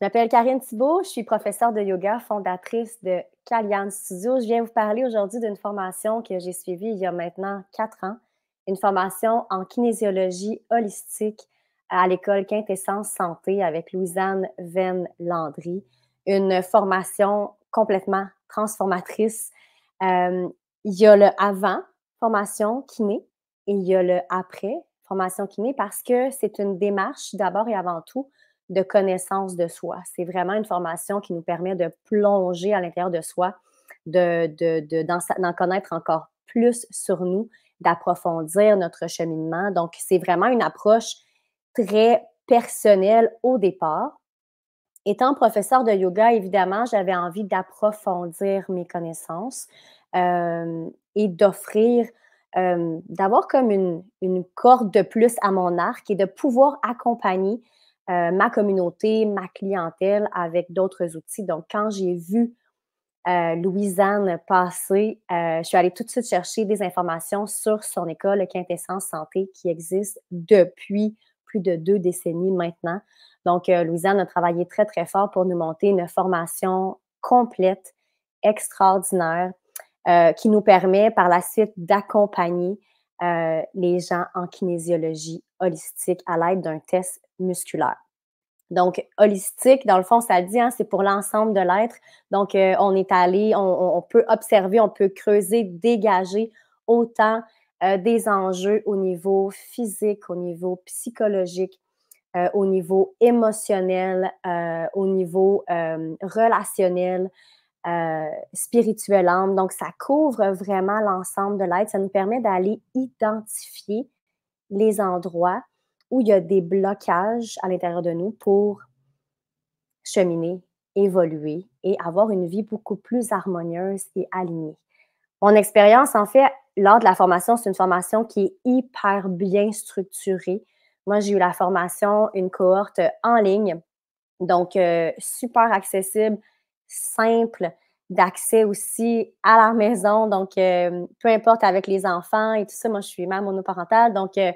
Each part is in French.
Je m'appelle Karine Thibault, je suis professeure de yoga, fondatrice de Kalyan Studio. Je viens vous parler aujourd'hui d'une formation que j'ai suivie il y a maintenant quatre ans, une formation en kinésiologie holistique à l'école Quintessence Santé avec Louisanne Venn Landry, une formation complètement transformatrice. Euh, il y a le avant, formation kiné, et il y a le après, formation kiné, parce que c'est une démarche d'abord et avant tout de connaissance de soi. C'est vraiment une formation qui nous permet de plonger à l'intérieur de soi, d'en de, connaître encore plus sur nous, d'approfondir notre cheminement. Donc, c'est vraiment une approche très personnelle au départ. Étant professeur de yoga, évidemment, j'avais envie d'approfondir mes connaissances euh, et d'offrir euh, d'avoir comme une, une, corde de plus à mon arc et de pouvoir accompagner euh, ma communauté, ma clientèle avec d'autres outils. Donc, quand j'ai vu euh, Louisanne passer, euh, je suis allée tout de suite chercher des informations sur son école Quintessence Santé qui existe depuis plus de deux décennies maintenant. Donc, euh, Louisanne a travaillé très, très fort pour nous monter une formation complète, extraordinaire, qui nous permet par la suite d'accompagner euh, les gens en kinésiologie holistique à l'aide d'un test musculaire. Donc, holistique, dans le fond, ça le dit, hein, c'est pour l'ensemble de l'être. Donc, euh, on est allé, on, peut observer, on peut creuser, dégager autant euh, des enjeux au niveau physique, au niveau psychologique, au niveau émotionnel, au niveau relationnel, euh, spirituelle âme. Donc, ça couvre vraiment l'ensemble de l'être. Ça nous permet d'aller identifier les endroits où il y a des blocages à l'intérieur de nous pour cheminer, évoluer et avoir une vie beaucoup plus harmonieuse et alignée. Mon expérience, en fait, lors de la formation, c'est une formation qui est hyper bien structurée. Moi, j'ai eu la formation, une cohorte en ligne, donc euh, super accessible simple d'accès aussi à la maison. Donc, euh, peu importe avec les enfants et tout ça, moi, je suis mère monoparentale. Donc, euh,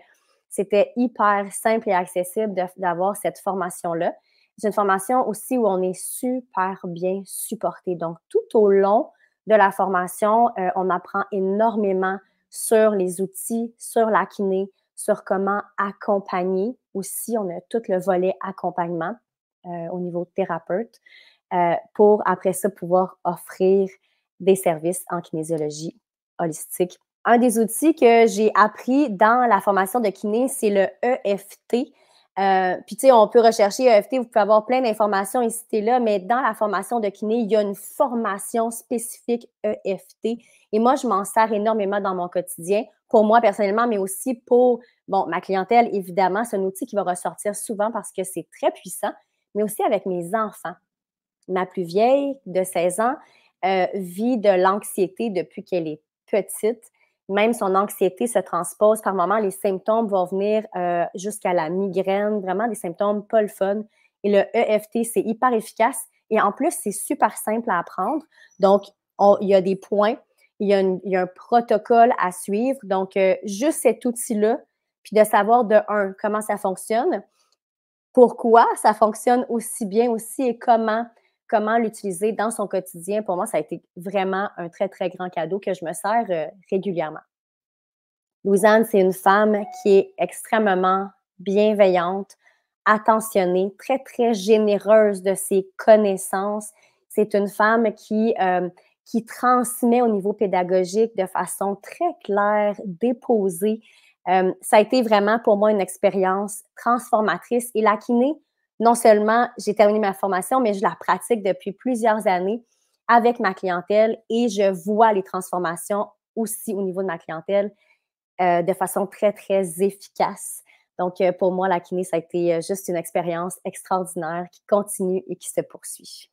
c'était hyper simple et accessible d'avoir cette formation-là. C'est une formation aussi où on est super bien supporté. Donc, tout au long de la formation, euh, on apprend énormément sur les outils, sur la kiné, sur comment accompagner. Aussi, on a tout le volet accompagnement au niveau thérapeute. Euh, pour après ça pouvoir offrir des services en kinésiologie holistique. Un des outils que j'ai appris dans la formation de kiné, c'est le EFT. Euh, puis, tu sais, on peut rechercher EFT, vous pouvez avoir plein d'informations ici et là, mais dans la formation de kiné, il y a une formation spécifique EFT. Et moi, je m'en sers énormément dans mon quotidien, pour moi personnellement, mais aussi pour, bon, ma clientèle, évidemment. C'est un outil qui va ressortir souvent parce que c'est très puissant, mais aussi avec mes enfants ma plus vieille, de 16 ans, euh, vit de l'anxiété depuis qu'elle est petite. Même son anxiété se transpose par moments. Les symptômes vont venir euh, jusqu'à la migraine, vraiment des symptômes pas le fun. Et le EFT, c'est hyper efficace. Et en plus, c'est super simple à apprendre. Donc, il y a des points, il y a, un protocole à suivre. Donc, euh, juste cet outil-là, puis de savoir de un, comment ça fonctionne, pourquoi ça fonctionne aussi bien aussi et comment comment l'utiliser dans son quotidien, pour moi, ça a été vraiment un très, très grand cadeau que je me sers euh, régulièrement. Louisanne, c'est une femme qui est extrêmement bienveillante, attentionnée, très, très généreuse de ses connaissances. C'est une femme qui, euh, qui transmet au niveau pédagogique de façon très claire, déposée. Euh, ça a été vraiment pour moi une expérience transformatrice. Et la kiné, non seulement j'ai terminé ma formation, mais je la pratique depuis plusieurs années avec ma clientèle et je vois les transformations aussi au niveau de ma clientèle euh, de façon très, très efficace. Donc, euh, pour moi, la kiné, ça a été euh, juste une expérience extraordinaire qui continue et qui se poursuit.